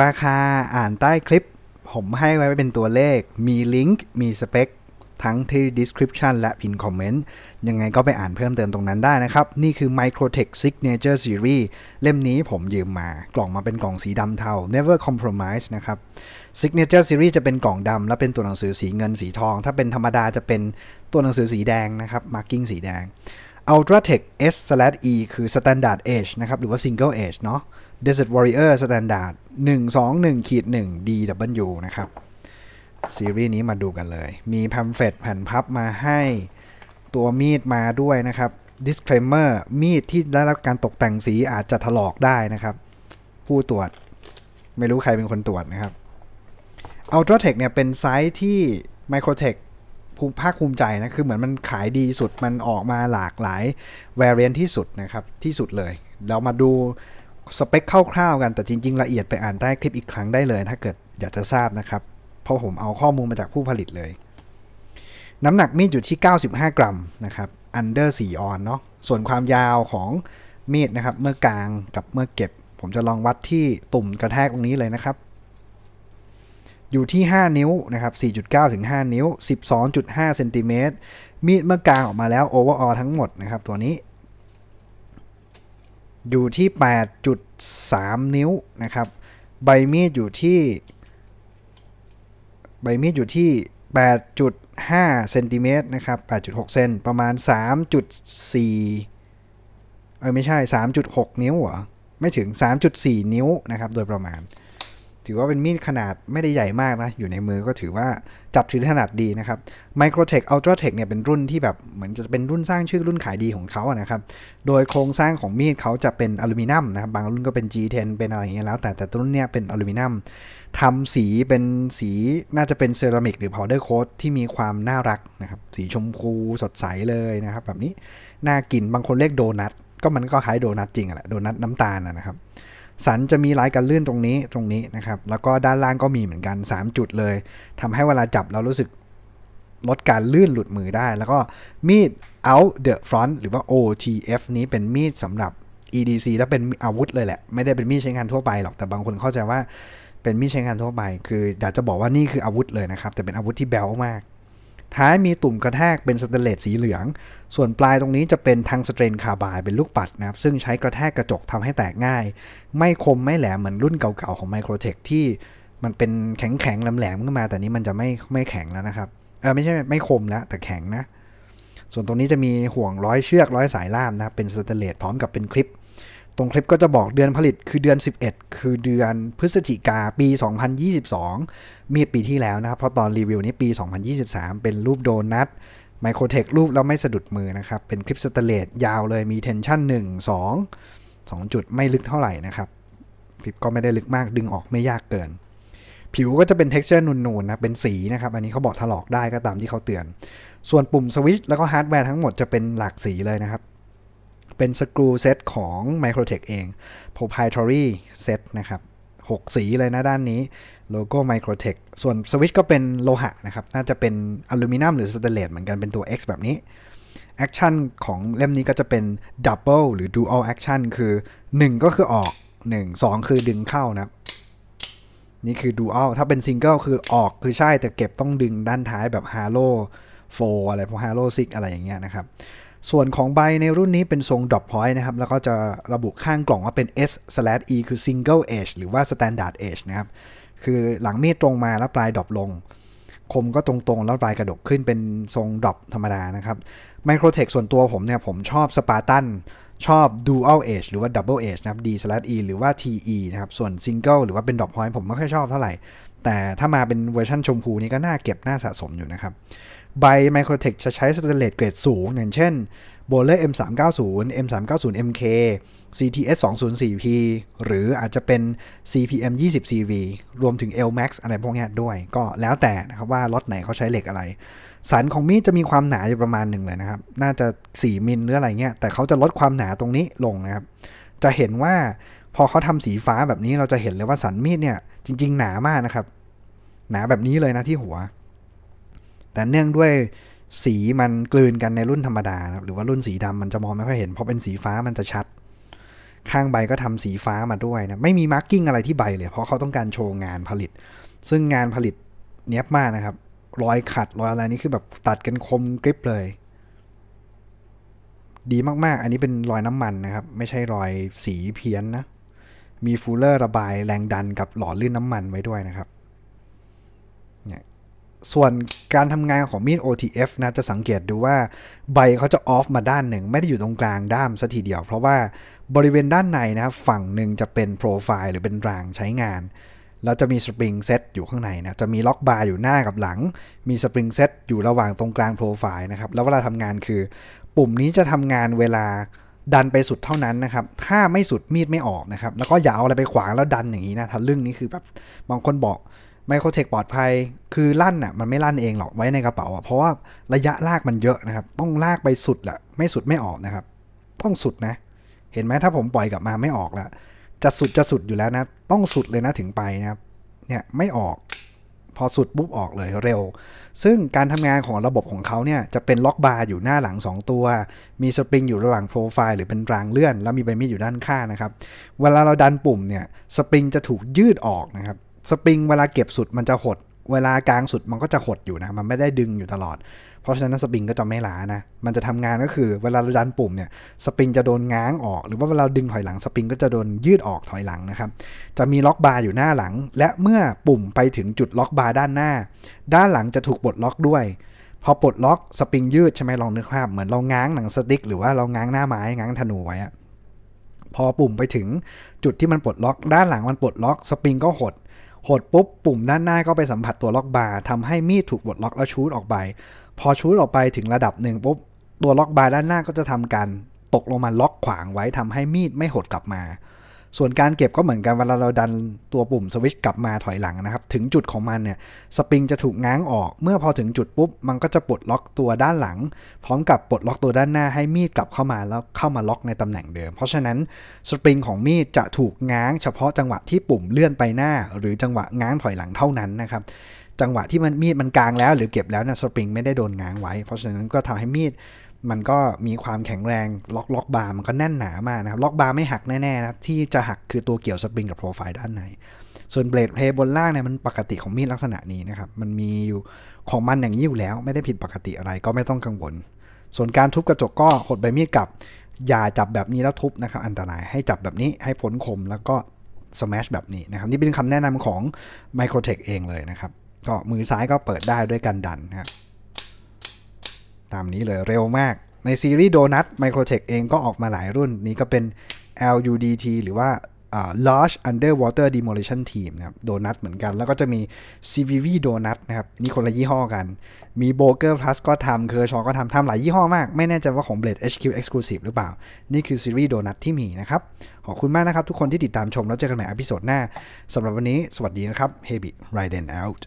ราคาอ่านใต้คลิป ผมให้ไว้เป็นตัวเลข มีลิงก์มีสเปค ทั้งที่ description และพินคอมเมนต์ยังไงก็ไปอ่านเพิ่มเติมตรงนั้นได้นะครับ นี่คือ Microtech Signature Series เล่มนี้ผมยืมมากล่องมาเป็นกล่องสีดำเทา Never Compromise นะครับ Signature Series จะเป็นกล่องดำและเป็นตัวหนังสือสีเงินสีทอง ถ้าเป็นธรรมดาจะเป็นตัวหนังสือสีแดงนะครับ marking สีแดง Ultratech S/E คือ Standard Age นะครับหรือว่า Single Age เนาะ Desert Warrior Standard 121ขีด1 DW นะครับซีรีส์นี้มาดูกันเลย มีแพมเฟตแผ่นพับมาให้ตัวมีดมาด้วยนะครับ disclaimer มีดที่ได้รับการตกแต่งสีอาจจะถลอกได้นะครับ ผู้ตรวจไม่รู้ใครเป็นคนตรวจนะครับ Ultratech เนี่ยเป็นไซส์ที่ Microtech ภูมิภาคภูมิใจนะคือเหมือนมันขายดีสุดมันออกมาหลากหลาย v a เรียนที่สุดนะครับที่สุดเลย เรามาดูสเปคคร่าวๆกันแต่จริงๆละเอียดไปอ่านใต้คลิปอีกครั้งได้เลย ถ้าเกิดอยากจะทราบนะครับ เพราะผมเอาข้อมูลมาจากผู้ผลิตเลย น้ำหนักมีดอยู่ที่ 95 กรัม นะครับอันเดอร์4ออนเนาะส่วนความยาวของมีดนะครับเมื่อกลางกับเมื่อเก็บ ผมจะลองวัดที่ตุ่มกระแทกตรงนี้เลยนะครับ อยู่ที่ 5 นิ้วนะครับ 4.9 ถึง 5 นิ้ว 12.5เซนติเมตรมีดเมื่อกลางออกมาแล้วโอเวอร์ออทั้งหมดนะครับตัวนี้อยู่ที่ 8.3 นิ้วนะครับ ใบมีด อยู่ที่ ใบมีด อยู่ที่ 8.5 เซนติเมตรนะครับ 8.6 เซนประมาณ 3.4เอ้ย ไม่ใช่ 3.6 นิ้วเหรอ ไม่ถึง 3.4 นิ้ว นะครับ โดยประมาณ ถือว่าเป็นมีดขนาดไม่ได้ใหญ่มากนะ อยู่ในมือก็ถือว่าจับถือถนัดดีนะครับ Microtech Ultratech เนี่ยเป็นรุ่นที่แบบเหมือนจะเป็นรุ่นสร้างชื่อรุ่นขายดีของเขาอะนะครับ โดยโครงสร้างของมีดเขาจะเป็นอลูมิเนียมนะครับบางรุ่นก็เป็น G10 เป็นอะไรอย่างเงี้ยแล้ว แต่แต่รุ่นเนี้ยเป็นอลูมิเนียมทำสีเป็นสีน่าจะเป็นเซรามิกหรือพาวเดอร์โค้ที่มีความน่ารักนะครับสีชมพูสดใสเลยนะครับ แบบนี้น่ากินบางคนเรียกโดนัทก็มันก็คล้ายโดนัทจริงอะแหละโดนัทน้ำตาลนะครับสันจะมีลายการเลื่อนตรงนี้ตรงนี้นะครับแล้วก็ด้านล่างก็มีเหมือนกัน3จุดเลยทำให้เวลาจับเรารู้สึกลดการลื่นหลุดมือได้ แล้วก็มีด out the front หรือว่า OTF นี้เป็นมีดสำหรับ EDC แล้วเป็นอาวุธเลยแหละไม่ได้เป็นมีดใช้งานทั่วไปหรอกแต่บางคนเข้าใจว่าเป็นมีดใช้งานทั่วไป คืออยากจะบอกว่านี่คืออาวุธเลยนะครับแต่เป็นอาวุธที่แบลมากท้ายมีตุ่มกระแทกเป็นสเตนเลสสีเหลือง ส่วนปลายตรงนี้จะเป็นทางสเตรนคาร์บายเป็นลูกปัดนะครับ ซึ่งใช้กระแทกกระจกทำให้แตกง่าย ไม่คมไม่แหลมเหมือนรุ่นเก่าๆของไมโครเทคที่ มันเป็นแข็งๆแหลมๆขึ้นมา แต่นี้มันจะไม่ไม่แข็งแล้วนะครับ เออไม่ใช่ไม่คมแล้วแต่แข็งนะ ส่วนตรงนี้จะมีห่วงร้อยเชือกร้อยสายล่ามนะครับเป็นสเตนเลสพร้อมกับเป็นคลิปตรงคลิปก็จะบอกเดือนผลิตคือเดือน 11 คือเดือนพฤศจิกาปี 2022มีปีที่แล้วนะครับ เพราะตอนรีวิวนี้ปี 2023 เป็นรูปโดนัท ไมโครเทครูปแล้วไม่สะดุดมือนะครับ เป็นคลิปสเตเลตยาวเลยมีเทนชั่น1 2 2 จุดไม่ลึกเท่าไหร่นะครับ คลิปก็ไม่ได้ลึกมากดึงออกไม่ยากเกิน ผิวก็จะเป็น texture นูนๆนะเป็นสีนะครับ อันนี้เขาบอกถลอกได้ก็ตามที่เขาเตือน ส่วนปุ่มสวิตช์แล้วก็ฮาร์ดแวร์ทั้งหมดจะเป็นหลากสีเลยนะครับเป็นสกรูเซตของ Microtech เอง proprietary เซตนะครับ 6 สีเลยนะด้านนี้ โลโก้ Microtech ส่วนสวิตช์ก็เป็นโลหะนะครับ น่าจะเป็นอลูมิเนียมหรือสแตนเลสเหมือนกัน เป็นตัว X แบบนี้ แอคชั่นของเล่มนี้ก็จะเป็นดับเบิลหรือดูอัลแอคชั่น คือ 1 ก็คือออก1 2คือดึงเข้านะ นี่คือดูอัลถ้าเป็นซิงเกิลคือออกคือใช่แต่เก็บต้องดึงด้านท้ายแบบฮาโลโฟอะไรพวกฮาโลซิกอะไรอย่างเงี้ยนะครับส่วนของใบในรุ่นนี้เป็นทรงดรอปพอยต์นะครับแล้วก็จะระบุข้างกล่องว่าเป็น S/E คือ single edge หรือว่า standard edge นะครับคือหลังมีดตรงมาแล้วปลายดรอปลง คมก็ตรงๆแล้วปลายกระดกขึ้นเป็นทรงดรอปธรรมดานะครับ Microtech ส่วนตัวผมเนี่ยผมชอบ Spartan ชอบ dual edge หรือว่า double edge นะครับ D/E หรือว่า TE นะครับส่วน single หรือว่าเป็นดรอปพอยต์ผมไม่ค่อยชอบเท่าไหร่ แต่ถ้ามาเป็นเวอร์ชันชมพูนี้ก็น่าเก็บน่าสะสมอยู่นะครับใบไมโครเทคจะใช้สเตนเลสเกรดสูง อย่างเช่นเลอร์ M390 M390MK CTS 204P หรืออาจจะเป็น CPM 20CV รวมถึง LMAX อะไรพวกนี้ด้วย ก็แล้วแต่นะครับว่ารถไหนเขาใช้เหล็กอะไร สันของมีดจะมีความหนาอยู่ประมาณหนึ่งเลยนะครับ น่าจะ 4 มิลหรืออะไรเงี้ย แต่เขาจะลดความหนาตรงนี้ลงนะครับ จะเห็นว่าพอเขาทำสีฟ้าแบบนี้เราจะเห็นเลยว่าสันมีดเนี่ยจริงๆหนามากนะครับหนาแบบนี้เลยนะที่หัวแต่เนื่องด้วยสีมันกลืนกันในรุ่นธรรมดา หรือว่ารุ่นสีดำมันจะมองไม่ค่อยเห็น เพราะเป็นสีฟ้ามันจะชัด ข้างใบก็ทำสีฟ้ามาด้วยนะไม่มีมาร์กิ้งอะไรที่ใบเลยเพราะเขาต้องการโชว์งานผลิต ซึ่งงานผลิตเนี้ยบมากนะครับ รอยขัดรอยอะไรนี่คือแบบตัดกันคมกริบเลย ดีมากๆ อันนี้เป็นรอยน้ำมันนะครับ ไม่ใช่รอยสีเพี้ยนนะมีฟูลเลอร์ระบายแรงดันกับหล่อลื่นน้ำมันไว้ด้วยนะครับส่วนการทำงานของมีด OTF นะจะสังเกตดูว่าใบเขาจะออฟมาด้านหนึ่ง ไม่ได้อยู่ตรงกลางด้ามสัทีเดียวเพราะว่าบริเวณด้านในนะครับฝั่งหนึ่งจะเป็นโปรไฟล์หรือเป็นรางใช้งาน แล้วจะมีสปริงเซตอยู่ข้างในนะจะมีล็อกบาร์อยู่หน้ากับหลัง มีสปริงเซตอยู่ระหว่างตรงกลางโปรไฟล์นะครับ แล้วเวลาทำงานคือ ปุ่มนี้จะทำงานเวลาดันไปสุดเท่านั้นนะครับถ้าไม่สุดมีดไม่ออกนะครับแล้วก็อย่าเอาอะไรไปขวางแล้วดันอย่างนี้นะทะลึ่งนี่คือแบบบางคนบอกไมโครเทคปลอดภัย คือลั่นอ่ะมันไม่ลั่นเองหรอก ไว้ในกระเป๋าอ่ะเพราะว่าระยะลากมันเยอะนะครับ ต้องลากไปสุดแหละ ไม่สุดไม่ออกนะครับ ต้องสุดนะ เห็นไหมถ้าผมปล่อยกลับมาไม่ออกละจะสุดจะสุดอยู่แล้วนะ ต้องสุดเลยนะถึงไปนะครับ เนี่ยไม่ออก พอสุดปุ๊บ ออกเลยเร็ว ซึ่งการทำงานของระบบของเขาเนี่ยจะเป็นล็อกบาร์อยู่หน้าหลัง 2 ตัว มีสปริงอยู่ระหว่างโปรไฟล์ หรือเป็นรางเลื่อน แล้วมีใบมีดอยู่ด้านข้างนะครับ เวลาเราดันปุ่มเนี่ยสปริงจะถูกยืดออกนะครับสปริงเวลาเก็บสุดมันจะหด เวลากลางสุดมันก็จะหดอยู่นะ มันไม่ได้ดึงอยู่ตลอด เพราะฉะนั้นสปริงก็จะไม่ล้านะ มันจะทำงานก็คือเวลาเราดันปุ่มเนี่ย สปริงจะโดนง้างออก หรือว่าเวลาดึงถอยหลังสปริงก็จะโดนยืดออกถอยหลังนะครับ จะมีล็อกบาร์อยู่หน้าหลัง และเมื่อปุ่มไปถึงจุดล็อกบาร์ด้านหน้า ด้านหลังจะถูกปลดล็อกด้วย พอปลดล็อกสปริงยืดใช่ไหมลองนึกภาพเหมือนเราง้างหนังสติ๊กหรือว่าเราง้างหน้าไม้ง้างธนูไว้พอปุ่มไปถึงจุดที่มันปลดล็อกด้านหลังมันปลดล็อกสปริงก็หดหดปุ๊บ ปุ่มด้านหน้าก็ไปสัมผัสตัวล็อกบาร์ทำให้มีดถูกบดล็อกแล้วชูดออกไป พอชูดออกไปถึงระดับหนึ่งปุ๊บ ตัวล็อกบาร์ด้านหน้าก็จะทำการตกลงมาล็อกขวางไว้ทำให้มีดไม่หดกลับมาส่วนการเก็บก็เหมือนกันเวลาเราดันตัวปุ่มสวิตช์กลับมาถอยหลังนะครับถึงจุดของมันเนี่ยสปริงจะถูกง้างออก เมื่อพอถึงจุดปุ๊บมันก็จะปลดล็อกตัวด้านหลัง พร้อมกับปลดล็อกตัวด้านหน้าให้มีดกลับเข้ามาแล้วเข้ามาล็อกในตำแหน่งเดิม เพราะฉะนั้นสปริงของมีดจะถูกง้างเฉพาะจังหวะที่ปุ่มเลื่อนไปหน้า หรือจังหวะง้างถอยหลังเท่านั้นนะครับจังหวะที่มันมีดมันกลางแล้ว หรือเก็บแล้วนะสปริง ไม่ได้โดนง้างไว้เพราะฉะนั้นก็ทำให้มีดมันก็มีความแข็งแรงล็อกล็อกบาร์มันก็แน่นหนามากนะครับล็อกบาร์ไม่หักแน่ๆนะครับที่จะหักคือตัวเกี่ยวสปริงกับโปรไฟล์ด้านในส่วนเบลดเพย์บนล่างเนี่ยมันปกติของมีดลักษณะนี้นะครับมันมีอยู่ของมันอย่างนี้อยู่แล้ว ไม่ได้ผิดปกติอะไรก็ไม่ต้องกังวลส่วนการทุบกระจกก็หดใบมีดกลับ อย่าจับแบบนี้แล้วทุบนะครับ อันตรายให้จับแบบนี้ให้พ้นคมแล้วก็สแมชแบบนี้นะครับ นี่เป็นคำแนะนำของ Microtech เองเลยนะครับ ก็มือซ้ายก็เปิดได้ด้วยการดันนะครับตามนี้เลยเร็วมากในซีรีส์โดนัท Microtech เองก็ออกมาหลายรุ่นนี้ก็เป็น LUDT หรือว่า Large Underwater Demolition Team นะครับโดนัทเหมือนกัน แล้วก็จะมี CVV โดนัทนะครับนี่คนละยี่ห้อกัน มีโบเกอร์พลัสก็ทำเคอร์ชอก็ทำทำหลายยี่ห้อมากไม่แน่ใจว่าของ Blade HQ Exclusive หรือเปล่า นี่คือซีรีส์โดนัทที่มีนะครับ ขอบคุณมากนะครับทุกคนที่ติดตามชมแล้วเจอกันใหม่อพิโซดหน้าสำหรับวันนี้สวัสดีนะครับ Hebi r เ i d e n out